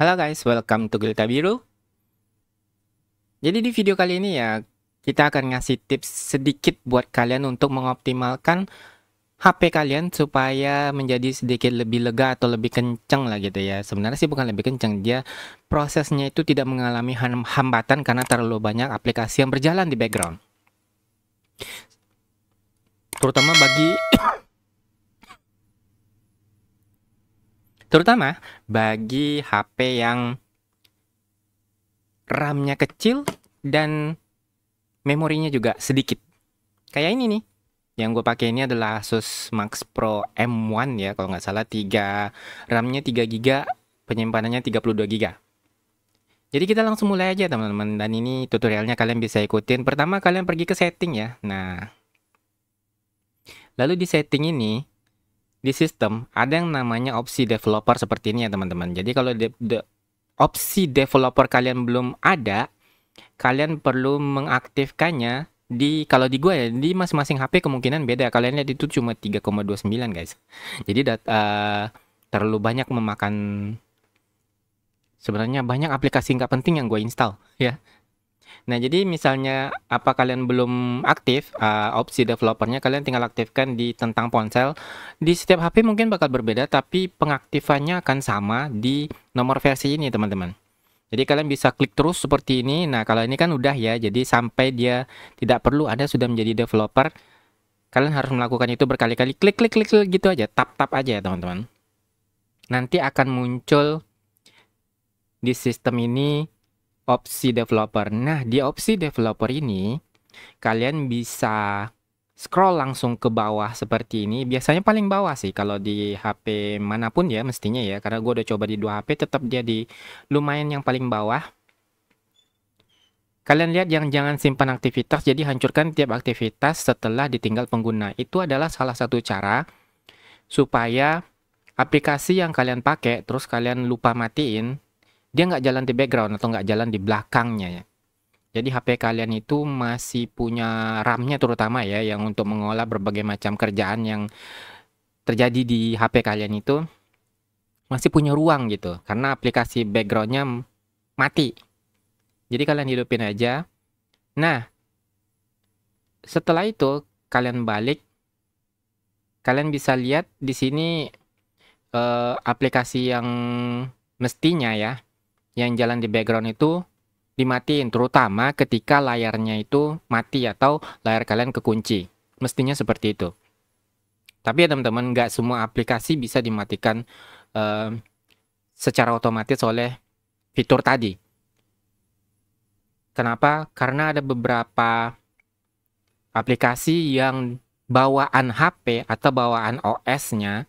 Halo guys, welcome to Gilta Biru. Jadi di video kali ini ya, kita akan ngasih tips sedikit buat kalian untuk mengoptimalkan HP kalian supaya menjadi sedikit lebih lega atau lebih kencang lah gitu ya. Sebenarnya sih bukan lebih kencang, dia prosesnya itu tidak mengalami hambatan karena terlalu banyak aplikasi yang berjalan di background. Terutama bagi Terutama bagi HP yang RAM-nya kecil dan memorinya juga sedikit. Kayak ini nih. Yang gue pakai ini adalah Asus Max Pro M1 ya, kalau nggak salah 3 RAM-nya 3 GB, penyimpanannya 32 GB. Jadi kita langsung mulai aja teman-teman dan ini tutorialnya kalian bisa ikutin. Pertama kalian pergi ke setting ya. Nah, lalu di setting ini di sistem ada yang namanya opsi developer seperti ini ya teman-teman. Jadi kalau de de opsi developer kalian belum ada, kalian perlu mengaktifkannya di kalau di gua ya di masing-masing HP kemungkinan beda. Kalian lihat itu cuma 3,29 guys. Jadi dat uh, terlalu banyak memakan sebenarnya banyak aplikasi nggak penting yang gue install ya Nah, jadi misalnya apa kalian belum aktif uh, opsi developernya kalian tinggal aktifkan di tentang ponsel. Di setiap HP mungkin bakal berbeda tapi pengaktifannya akan sama di nomor versi ini, teman-teman. Jadi kalian bisa klik terus seperti ini. Nah, kalau ini kan udah ya. Jadi sampai dia tidak perlu ada sudah menjadi developer, kalian harus melakukan itu berkali-kali klik klik klik gitu aja, tap-tap aja ya, teman-teman. Nanti akan muncul di sistem ini opsi developer. Nah, di opsi developer ini kalian bisa scroll langsung ke bawah seperti ini. Biasanya paling bawah sih kalau di HP manapun ya mestinya ya karena gue udah coba di dua HP tetap dia di lumayan yang paling bawah. Kalian lihat yang jangan simpan aktivitas jadi hancurkan tiap aktivitas setelah ditinggal pengguna. Itu adalah salah satu cara supaya aplikasi yang kalian pakai terus kalian lupa matiin dia nggak jalan di background atau nggak jalan di belakangnya ya. Jadi HP kalian itu masih punya RAM-nya terutama ya yang untuk mengolah berbagai macam kerjaan yang terjadi di HP kalian itu masih punya ruang gitu karena aplikasi backgroundnya mati. Jadi kalian hidupin aja. Nah, setelah itu kalian balik, kalian bisa lihat di sini eh, aplikasi yang mestinya ya yang jalan di background itu dimatiin terutama ketika layarnya itu mati atau layar kalian kekunci. Mestinya seperti itu. Tapi ya teman-teman nggak semua aplikasi bisa dimatikan uh, secara otomatis oleh fitur tadi. Kenapa? Karena ada beberapa aplikasi yang bawaan HP atau bawaan OS-nya,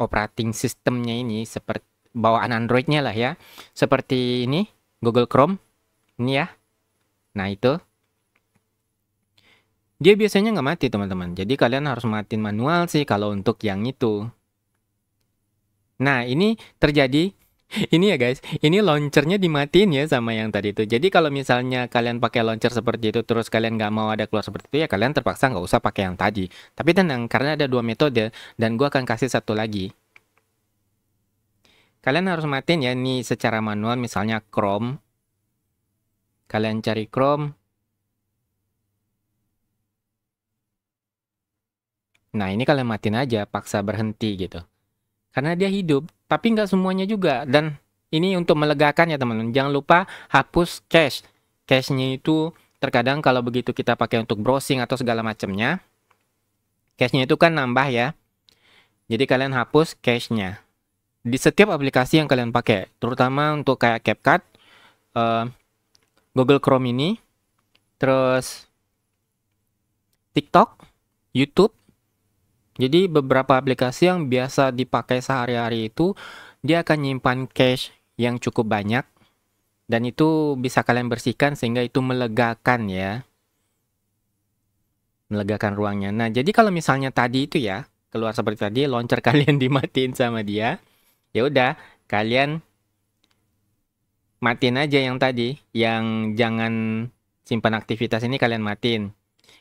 operating system ini seperti bawaan Androidnya lah ya. Seperti ini, Google Chrome. Ini ya. Nah, itu. Dia biasanya nggak mati, teman-teman. Jadi kalian harus matiin manual sih kalau untuk yang itu. Nah, ini terjadi ini ya guys, ini launchernya dimatiin ya sama yang tadi itu. Jadi kalau misalnya kalian pakai launcher seperti itu, terus kalian nggak mau ada keluar seperti itu, ya kalian terpaksa nggak usah pakai yang tadi. Tapi tenang, karena ada dua metode, dan gue akan kasih satu lagi kalian harus matiin ya ini secara manual misalnya Chrome kalian cari Chrome nah ini kalian matiin aja paksa berhenti gitu karena dia hidup tapi nggak semuanya juga dan ini untuk melegakan ya teman-teman jangan lupa hapus cache cache-nya itu terkadang kalau begitu kita pakai untuk browsing atau segala macamnya cache-nya itu kan nambah ya jadi kalian hapus cache-nya di setiap aplikasi yang kalian pakai, terutama untuk kayak CapCut, uh, Google Chrome ini, terus TikTok, YouTube. Jadi beberapa aplikasi yang biasa dipakai sehari-hari itu dia akan nyimpan cache yang cukup banyak dan itu bisa kalian bersihkan sehingga itu melegakan ya melegakan ruangnya. Nah, jadi kalau misalnya tadi itu ya, keluar seperti tadi, launcher kalian dimatiin sama dia ya udah kalian matiin aja yang tadi, yang jangan simpan aktivitas ini kalian matiin.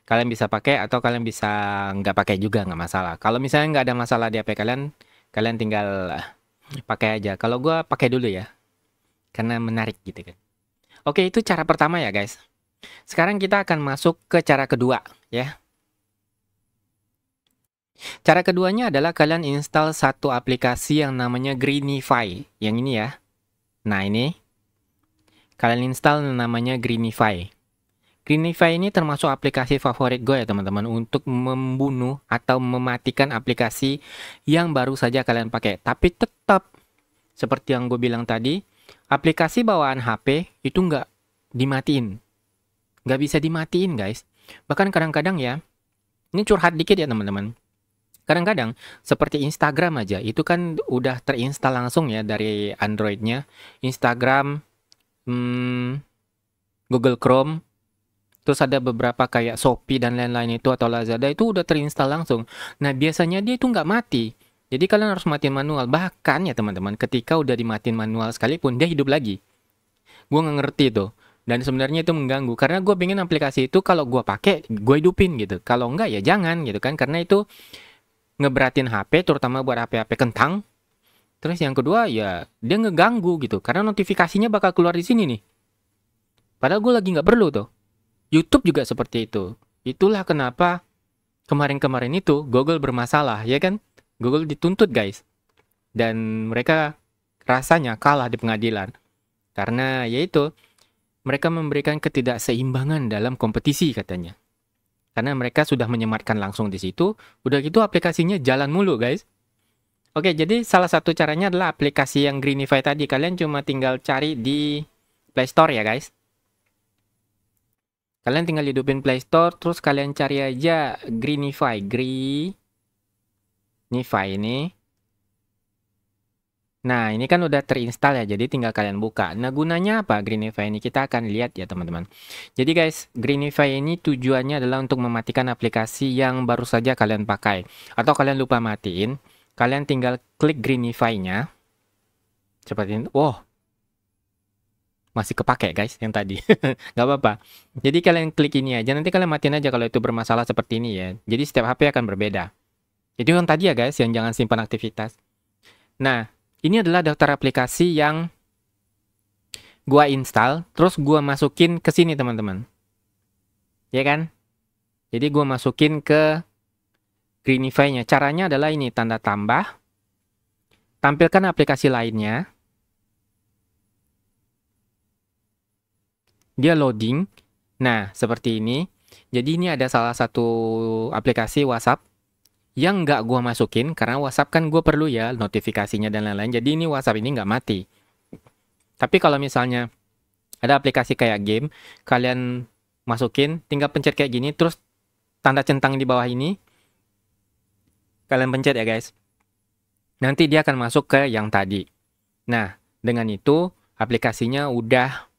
Kalian bisa pakai atau kalian bisa nggak pakai juga nggak masalah. Kalau misalnya nggak ada masalah di HP kalian, kalian tinggal eh, pakai aja. Kalau gue pakai dulu ya, karena menarik gitu kan. Oke itu cara pertama ya guys. Sekarang kita akan masuk ke cara kedua ya. Cara keduanya adalah kalian install satu aplikasi yang namanya Greenify. Yang ini ya. Nah ini. Kalian install namanya Greenify. Greenify ini termasuk aplikasi favorit gue ya teman-teman untuk membunuh atau mematikan aplikasi yang baru saja kalian pakai. Tapi tetap seperti yang gue bilang tadi, aplikasi bawaan HP itu nggak dimatiin. Nggak bisa dimatiin guys. Bahkan kadang-kadang ya, ini curhat dikit ya teman-teman Kadang-kadang seperti Instagram aja, itu kan udah terinstal langsung ya dari Androidnya. Instagram, hmm, Google Chrome, terus ada beberapa kayak Shopee dan lain-lain itu atau Lazada itu udah terinstall langsung. Nah biasanya dia itu nggak mati. Jadi kalian harus matiin manual. Bahkan ya teman-teman, ketika udah dimatiin manual sekalipun, dia hidup lagi. Gue nggak ngerti tuh. Dan sebenarnya itu mengganggu. Karena gue pengen aplikasi itu kalau gue pakai, gue hidupin gitu. Kalau enggak ya jangan gitu kan. Karena itu ngeberatin HP terutama buat HP-HP kentang. Terus yang kedua ya dia ngeganggu gitu karena notifikasinya bakal keluar di sini nih. Padahal gue lagi nggak perlu tuh. YouTube juga seperti itu. Itulah kenapa kemarin-kemarin itu Google bermasalah ya kan? Google dituntut guys. Dan mereka rasanya kalah di pengadilan. Karena yaitu mereka memberikan ketidakseimbangan dalam kompetisi katanya. Karena mereka sudah menyematkan langsung di situ, udah gitu aplikasinya jalan mulu, guys. Oke, jadi salah satu caranya adalah aplikasi yang Greenify tadi. Kalian cuma tinggal cari di Play Store ya, guys. Kalian tinggal hidupin Play Store, terus kalian cari aja Greenify, Greenify ini. Nah, ini kan udah terinstall ya, jadi tinggal kalian buka. Nah, gunanya apa Greenify ini? Kita akan lihat ya, teman-teman. Jadi guys, Greenify ini tujuannya adalah untuk mematikan aplikasi yang baru saja kalian pakai. Atau kalian lupa matiin, kalian tinggal klik Greenify-nya. Seperti ini. Wow, masih kepake guys yang tadi. Nggak apa-apa. Jadi kalian klik ini aja, nanti kalian matiin aja kalau itu bermasalah seperti ini ya. Jadi setiap HP akan berbeda. Itu yang tadi ya guys, yang jangan simpan aktivitas. Nah, ini adalah daftar aplikasi yang gua install, terus gua masukin ke sini teman-teman. Ya kan? Jadi gua masukin ke Greenify-nya. Caranya adalah ini tanda tambah. Tampilkan aplikasi lainnya. Dia loading. Nah, seperti ini. Jadi ini ada salah satu aplikasi WhatsApp yang nggak gue masukin karena WhatsApp kan gue perlu ya notifikasinya dan lain-lain. Jadi ini WhatsApp ini nggak mati. Tapi kalau misalnya ada aplikasi kayak game, kalian masukin, tinggal pencet kayak gini, terus tanda centang di bawah ini, kalian pencet ya guys. Nanti dia akan masuk ke yang tadi. Nah, dengan itu aplikasinya udah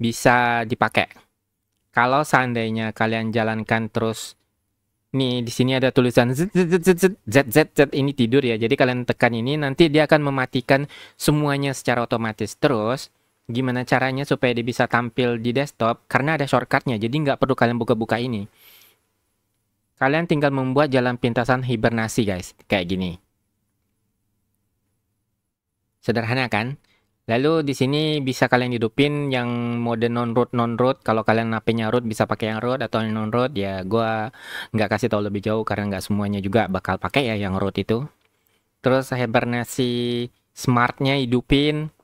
bisa dipakai. Kalau seandainya kalian jalankan terus Nih di sini ada tulisan z z z z z z z ini tidur ya. Jadi kalian tekan ini nanti dia akan mematikan semuanya secara otomatis. Terus gimana caranya supaya dia bisa tampil di desktop? Karena ada shortcutnya. Jadi nggak perlu kalian buka-buka ini. Kalian tinggal membuat jalan pintasan hibernasi guys, kayak gini. Sederhana kan? Lalu di sini bisa kalian hidupin yang mode non root non root. Kalau kalian HP-nya bisa pakai yang root atau yang non root ya. gue nggak kasih tahu lebih jauh karena nggak semuanya juga bakal pakai ya yang root itu. Terus hibernasi smartnya hidupin.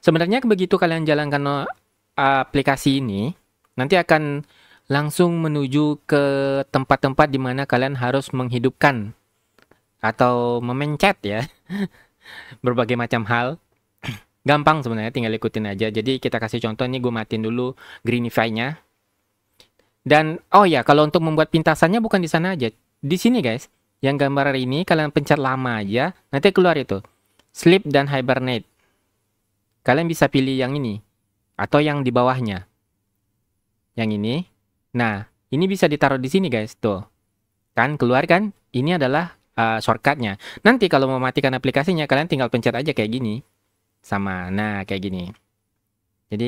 Sebenarnya begitu kalian jalankan uh, aplikasi ini, nanti akan langsung menuju ke tempat-tempat di mana kalian harus menghidupkan atau memencet ya berbagai macam hal Gampang sebenarnya, tinggal ikutin aja. Jadi kita kasih contoh ini gue matiin dulu Greenify-nya. Dan oh ya, kalau untuk membuat pintasannya bukan di sana aja. Di sini guys, yang gambar ini kalian pencet lama aja, nanti keluar itu. Sleep dan hibernate. Kalian bisa pilih yang ini atau yang di bawahnya. Yang ini. Nah, ini bisa ditaruh di sini guys, tuh. Kan keluar kan? Ini adalah uh, shortcutnya. Nanti kalau mematikan aplikasinya, kalian tinggal pencet aja kayak gini sama. Nah, kayak gini. Jadi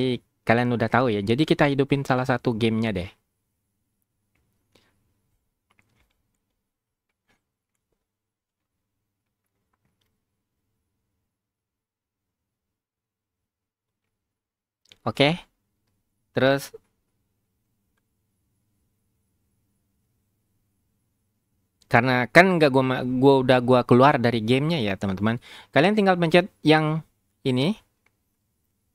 kalian udah tahu ya. Jadi kita hidupin salah satu gamenya deh. Oke. Okay. Terus karena kan nggak gua gua udah gua keluar dari gamenya ya teman-teman. Kalian tinggal pencet yang ini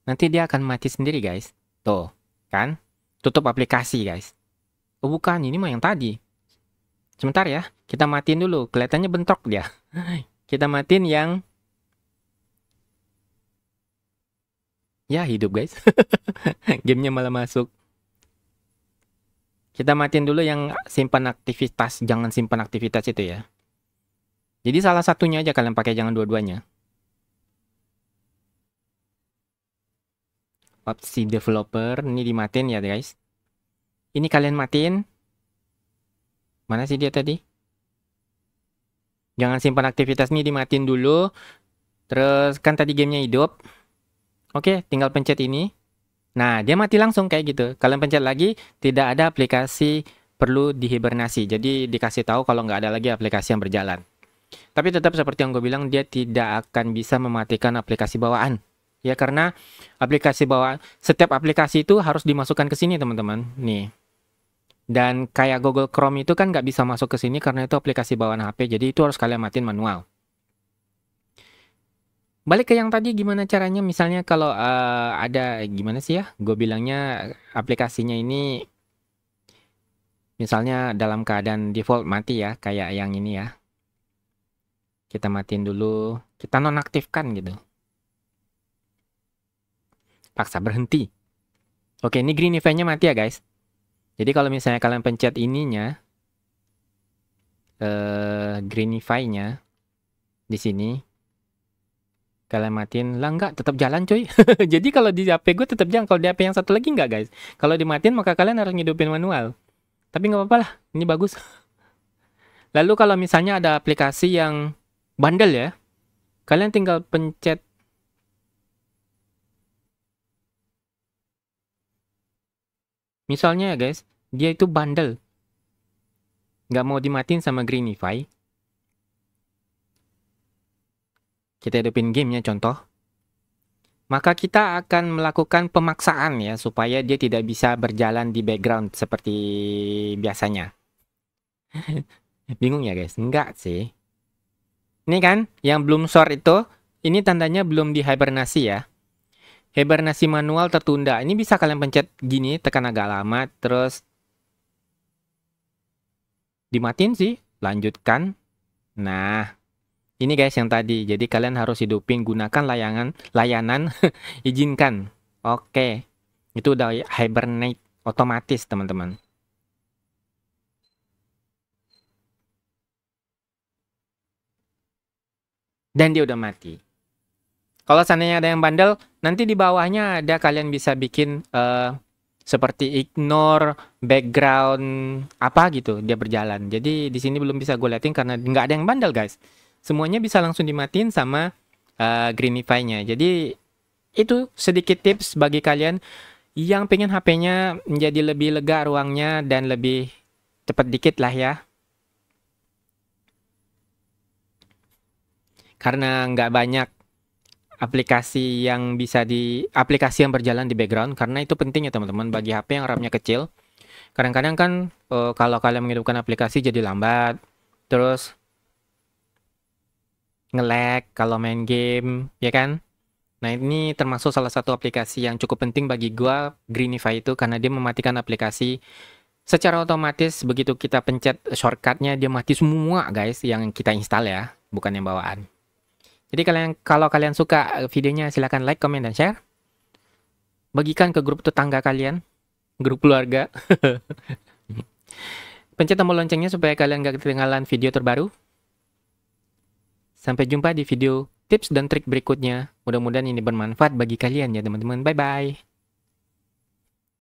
nanti dia akan mati sendiri guys tuh kan tutup aplikasi guys oh bukan ini mah yang tadi sebentar ya kita matiin dulu kelihatannya bentrok dia kita matiin yang ya hidup guys gamenya malah masuk kita matiin dulu yang simpan aktivitas jangan simpan aktivitas itu ya jadi salah satunya aja kalian pakai jangan dua-duanya opsi developer ini dimatiin ya guys ini kalian matiin mana sih dia tadi jangan simpan aktivitas ini dimatiin dulu terus kan tadi gamenya hidup oke tinggal pencet ini nah dia mati langsung kayak gitu kalian pencet lagi tidak ada aplikasi perlu dihibernasi jadi dikasih tahu kalau nggak ada lagi aplikasi yang berjalan tapi tetap seperti yang gue bilang, dia tidak akan bisa mematikan aplikasi bawaan ya karena aplikasi bawaan setiap aplikasi itu harus dimasukkan ke sini teman-teman nih dan kayak Google Chrome itu kan nggak bisa masuk ke sini karena itu aplikasi bawaan HP jadi itu harus kalian matiin manual balik ke yang tadi gimana caranya misalnya kalau uh, ada gimana sih ya gue bilangnya aplikasinya ini misalnya dalam keadaan default mati ya kayak yang ini ya kita matiin dulu kita nonaktifkan gitu paksa berhenti. Oke, ini green eventnya mati ya guys. Jadi kalau misalnya kalian pencet ininya, eh, greenify-nya di sini, kalian matiin lah nggak tetap jalan coy. jadi kalau di HP gue tetap jalan kalau di HP yang satu lagi nggak guys kalau dimatiin maka kalian harus ngidupin manual tapi nggak apa-apa lah ini bagus lalu kalau misalnya ada aplikasi yang bandel ya kalian tinggal pencet Misalnya ya guys, dia itu bandel. Nggak mau dimatin sama Greenify. Kita hidupin gamenya contoh. Maka kita akan melakukan pemaksaan ya, supaya dia tidak bisa berjalan di background seperti biasanya. Bingung ya guys? Enggak sih. Ini kan, yang belum short itu, ini tandanya belum dihibernasi ya hibernasi manual tertunda. Ini bisa kalian pencet gini, tekan agak lama, terus dimatin sih, lanjutkan. Nah, ini guys yang tadi. Jadi kalian harus hidupin gunakan layangan, layanan izinkan. Oke. Itu udah hibernate otomatis, teman-teman. Dan dia udah mati. Kalau seandainya ada yang bandel, nanti di bawahnya ada kalian bisa bikin uh, seperti ignore background apa gitu dia berjalan. Jadi di sini belum bisa gue liatin karena nggak ada yang bandel guys. Semuanya bisa langsung dimatiin sama uh, Greenify-nya. Jadi itu sedikit tips bagi kalian yang pengen HP-nya menjadi lebih lega ruangnya dan lebih cepat dikit lah ya. Karena nggak banyak aplikasi yang bisa di aplikasi yang berjalan di background karena itu penting ya teman-teman bagi HP yang RAM-nya kecil. Kadang-kadang kan e, kalau kalian menghidupkan aplikasi jadi lambat, terus ngelag kalau main game, ya kan? Nah ini termasuk salah satu aplikasi yang cukup penting bagi gua Greenify itu karena dia mematikan aplikasi secara otomatis begitu kita pencet shortcutnya dia mati semua guys yang kita install ya, bukan yang bawaan. Jadi kalian kalau kalian suka videonya silahkan like, comment, dan share. Bagikan ke grup tetangga kalian, grup keluarga. Pencet tombol loncengnya supaya kalian gak ketinggalan video terbaru. Sampai jumpa di video tips dan trik berikutnya. Mudah-mudahan ini bermanfaat bagi kalian ya teman-teman. Bye-bye.